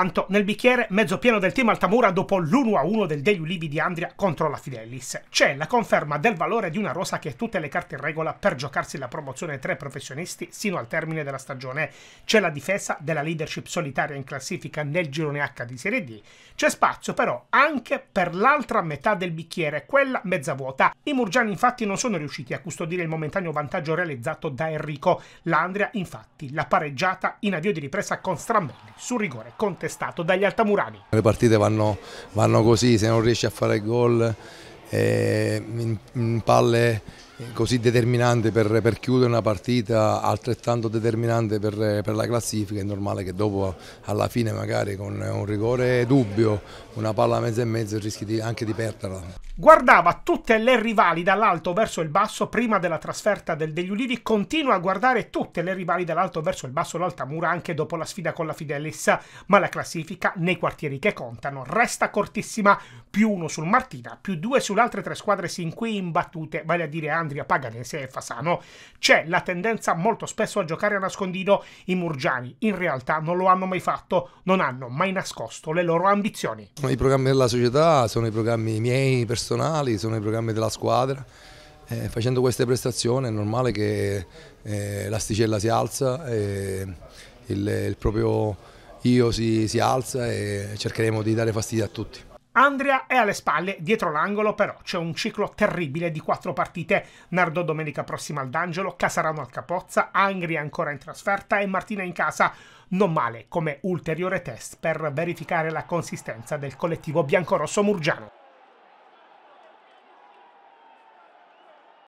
Intanto, nel bicchiere mezzo pieno del team Altamura dopo l'1-1 del Deiu Libi di Andria contro la Fidelis, c'è la conferma del valore di una rosa che ha tutte le carte in regola per giocarsi la promozione tra i professionisti sino al termine della stagione. C'è la difesa della leadership solitaria in classifica nel girone H di Serie D. C'è spazio però anche per l'altra metà del bicchiere, quella mezza vuota. I Murgiani infatti non sono riusciti a custodire il momentaneo vantaggio realizzato da Enrico. L'Andria infatti l'ha pareggiata in avvio di ripresa con Strammelli su rigore contestato attestato dagli altamurani. Le partite vanno, vanno così, se non riesci a fare gol eh, in, in palle così determinante per, per, chiudere una partita, altrettanto determinante per, per, la classifica, è normale che dopo alla fine magari con un rigore dubbio, una palla a mezzo e mezzo rischi di, anche di perderla. Guardava tutte le rivali dall'alto verso il basso prima della trasferta del, degli Ulivi, continua a guardare tutte le rivali dall'alto verso il basso l'alta mura anche dopo la sfida con la Fidelis, ma la classifica nei quartieri che contano resta cortissima, più uno sul Martina, più due sulle altre tre squadre sin qui imbattute, vale a dire anche Alessandria Paganese e Fasano. C'è la tendenza molto spesso a giocare a nascondino i Murgiani, in realtà non lo hanno mai fatto, non hanno mai nascosto le loro ambizioni. Sono i programmi della società, sono i programmi miei personali, sono i programmi della squadra. Eh, facendo queste prestazioni è normale che eh, l'asticella si alza, eh, il, il, proprio io si, si alza e cercheremo di dare fastidio a tutti. Andrea è alle spalle, dietro l'angolo però c'è un ciclo terribile di quattro partite. Nardò domenica prossima al D'Angelo, Casarano al Capozza, Angri ancora in trasferta e Martina in casa. Non male come ulteriore test per verificare la consistenza del collettivo biancorosso murgiano.